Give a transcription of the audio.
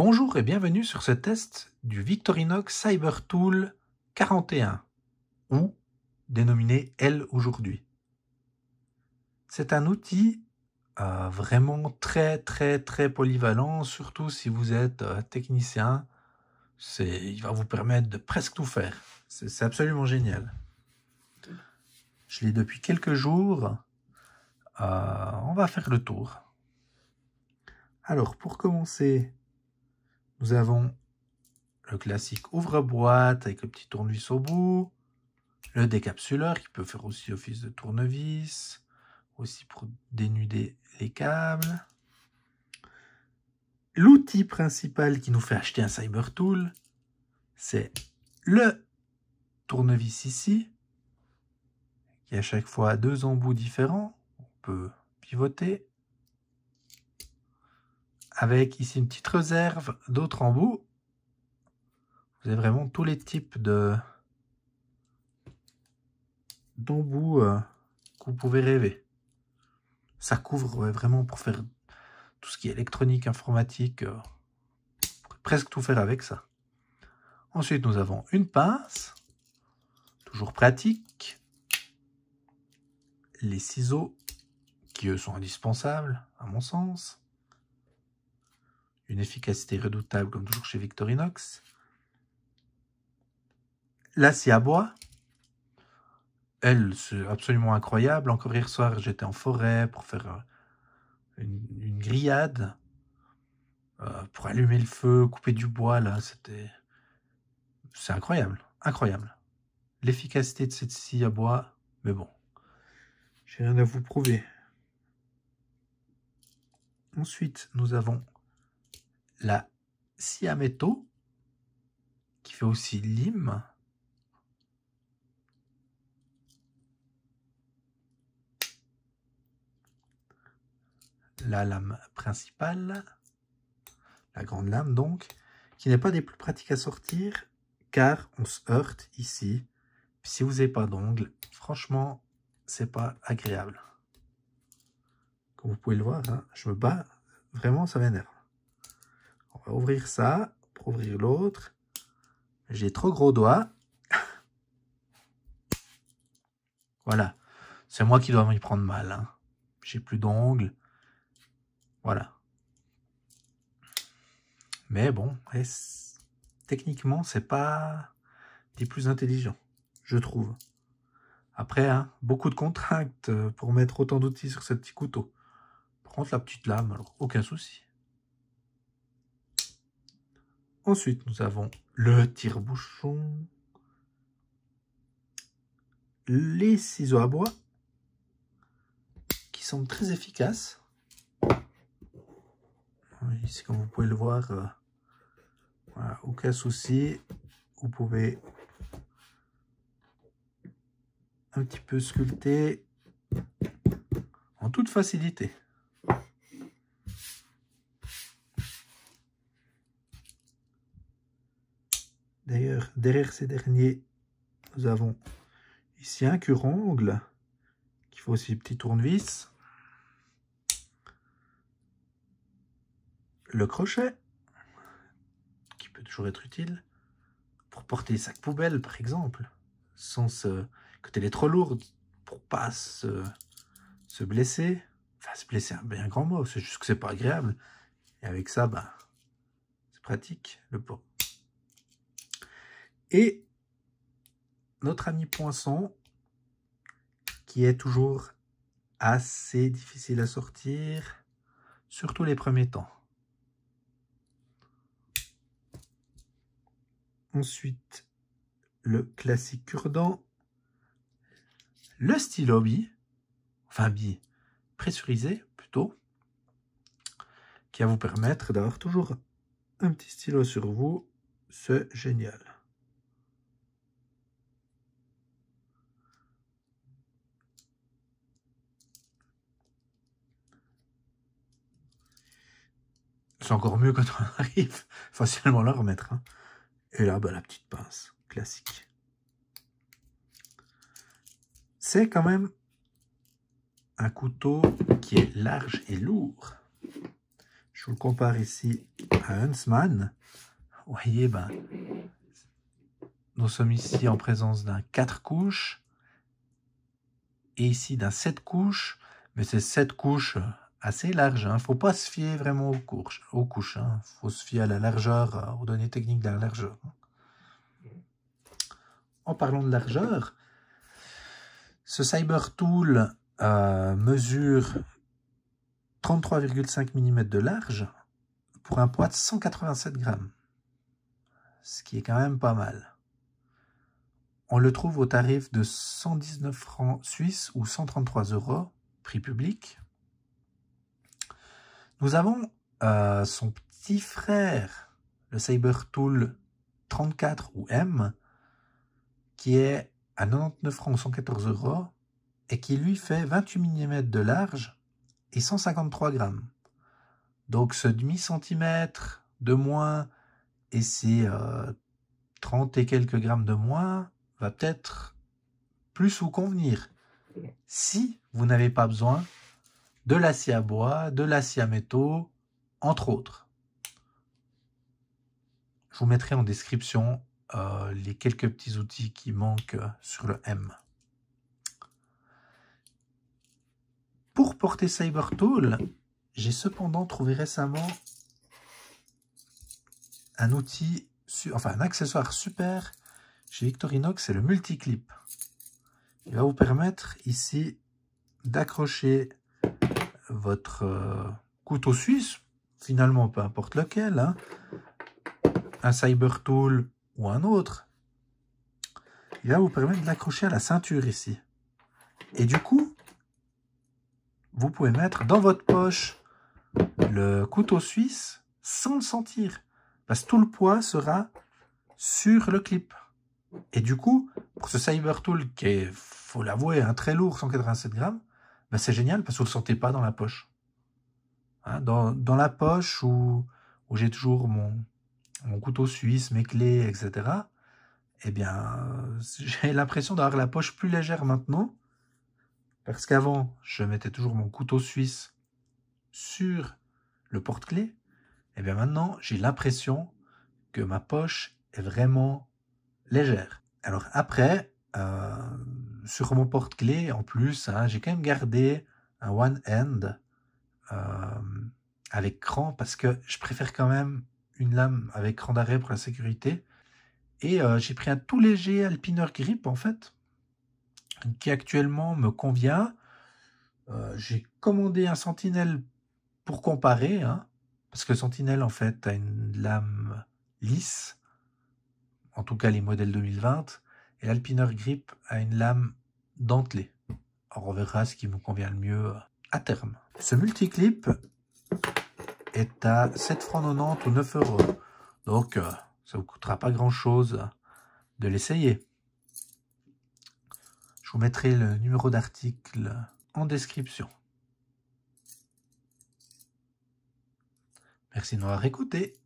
Bonjour et bienvenue sur ce test du Victorinox CyberTool 41, ou dénominé L aujourd'hui. C'est un outil euh, vraiment très très très polyvalent, surtout si vous êtes euh, technicien, technicien. Il va vous permettre de presque tout faire. C'est absolument génial. Je l'ai depuis quelques jours. Euh, on va faire le tour. Alors pour commencer, nous avons le classique ouvre-boîte avec le petit tournevis au bout. Le décapsuleur qui peut faire aussi office de tournevis. Aussi pour dénuder les câbles. L'outil principal qui nous fait acheter un CyberTool, c'est le tournevis ici, qui à chaque fois a deux embouts différents. On peut pivoter avec ici une petite réserve d'autres embouts. Vous avez vraiment tous les types de d'embouts euh, que vous pouvez rêver. Ça couvre vraiment pour faire tout ce qui est électronique, informatique. Euh, presque tout faire avec ça. Ensuite, nous avons une pince, toujours pratique. Les ciseaux, qui eux sont indispensables, à mon sens une efficacité redoutable comme toujours chez Victorinox. La scie à bois. Elle, c'est absolument incroyable. Encore hier soir, j'étais en forêt pour faire euh, une, grillade, euh, pour allumer le feu, couper du bois. Là, c'était. C'est incroyable. Incroyable. L'efficacité de cette scie à bois, mais bon. J'ai rien à vous prouver. Ensuite, nous avons la Siameto, qui fait aussi Lime. La lame principale, la grande lame donc, qui n'est pas des plus pratiques à sortir, car on se heurte ici. si vous n'avez pas d'ongle, franchement, c'est pas agréable. Comme vous pouvez le voir, hein, je me bats, vraiment ça m'énerve. On va ouvrir ça pour ouvrir l'autre. J'ai trop gros doigts. voilà. C'est moi qui dois m'y prendre mal. Hein. J'ai plus d'ongles. Voilà. Mais bon, techniquement, c'est pas des plus intelligents, je trouve. Après, hein, beaucoup de contraintes pour mettre autant d'outils sur ce petit couteau. Par la petite lame, alors aucun souci. Ensuite, nous avons le tire-bouchon, les ciseaux à bois, qui sont très efficaces. Ici, comme vous pouvez le voir, euh, aucun souci. Vous pouvez un petit peu sculpter en toute facilité. D'ailleurs, derrière ces derniers, nous avons ici un cure-ongle, qui faut aussi petit tournevis, le crochet qui peut toujours être utile pour porter les sacs poubelles par exemple, sans se... quand elle est trop lourde pour pas se, blesser. Enfin, se blesser, un bien grand mot, c'est juste que c'est pas agréable. Et avec ça, ben, c'est pratique. Le, port et notre ami Poinçon, qui est toujours assez difficile à sortir, surtout les premiers temps. Ensuite, le classique cure-dent, le stylo bi, enfin bi, pressurisé plutôt, qui va vous permettre d'avoir toujours un petit stylo sur vous. C'est génial. encore mieux quand on arrive facilement à la remettre. Hein. Et là, bah, la petite pince classique. C'est quand même un couteau qui est large et lourd. Je vous le compare ici à Huntsman. Vous voyez, ben, nous sommes ici en présence d'un 4 couches et ici d'un 7 couches, mais c'est 7 couches assez large. Il hein. ne faut pas se fier vraiment aux, couches. Il hein. faut se fier à la largeur, euh, aux données techniques de la largeur. En parlant de largeur, ce CyberTool tool euh, mesure 33,5 mm de large pour un poids de 187 grammes, ce qui est quand même pas mal. On le trouve au tarif de 119 francs suisses ou 133 euros, prix public. Nous avons euh, son petit frère, le Cybertool 34 ou M, qui est à 99 francs ou 114 euros et qui lui fait 28 mm de large et 153 grammes. Donc ce demi-centimètre de moins et ces 30 euh, et quelques grammes de moins va peut-être plus vous convenir si vous n'avez pas besoin de l'acier à bois, de l'acier à métaux, entre autres. Je vous mettrai en description euh, les quelques petits outils qui manquent euh, sur le M. Pour porter CyberTool, j'ai cependant trouvé récemment un outil, enfin un accessoire super chez Victorinox, c'est le clip. Il va vous permettre ici d'accrocher votre euh, couteau suisse, finalement peu importe lequel, hein, un cyber tool ou un autre, il va vous permettre de l'accrocher à la ceinture ici. Et du coup, vous pouvez mettre dans votre poche le couteau suisse sans le sentir, parce que tout le poids sera sur le clip. Et du coup, pour ce Cyber Tool qui est, faut l'avouer, un très lourd, 187 grammes, bah, c'est génial parce que vous ne le sentez pas dans la poche. Hein, dans, la poche où, où j'ai toujours mon, mon, couteau suisse, mes clés, etc., eh bien, euh, j'ai l'impression d'avoir la poche plus légère maintenant. Parce qu'avant, je mettais toujours mon couteau suisse sur le porte-clés. Eh bien, maintenant, j'ai l'impression que ma poche est vraiment légère. Alors après, euh, sur mon porte clé en plus, hein, j'ai quand même gardé un one end avec euh, cran parce que je préfère quand même une lame avec cran d'arrêt pour la sécurité. Et euh, j'ai pris un tout léger Alpineur Grip en fait, qui actuellement me convient. Euh, j'ai commandé un Sentinel pour comparer, hein, parce que Sentinel, en fait a une lame lisse, en tout cas les modèles 2020. Et l'Alpiner Grip a une lame dentelée. on verra ce qui me convient le mieux euh, à terme. Ce multiclip est à 7,90 ou 9 euros. Donc euh, ça vous coûtera pas grand chose de l'essayer. Je vous mettrai le numéro d'article en description. Merci de m'avoir écouté.